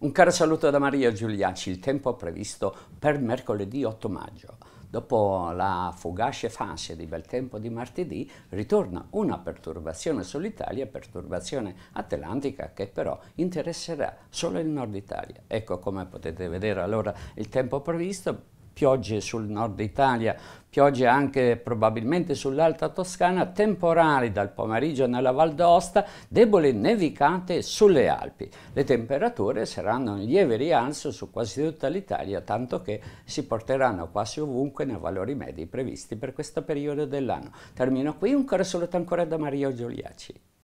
Un caro saluto da Maria Giuliaci, il tempo previsto per mercoledì 8 maggio. Dopo la fugace fase di bel tempo di martedì ritorna una perturbazione sull'Italia, perturbazione atlantica che però interesserà solo il nord Italia. Ecco come potete vedere allora il tempo previsto piogge sul nord Italia, piogge anche probabilmente sull'Alta Toscana, temporali dal pomeriggio nella Val d'Aosta, deboli nevicate sulle Alpi. Le temperature saranno in lieve rialzo su quasi tutta l'Italia, tanto che si porteranno quasi ovunque nei valori medi previsti per questo periodo dell'anno. Termino qui, un caro saluto ancora da Maria Giuliaci.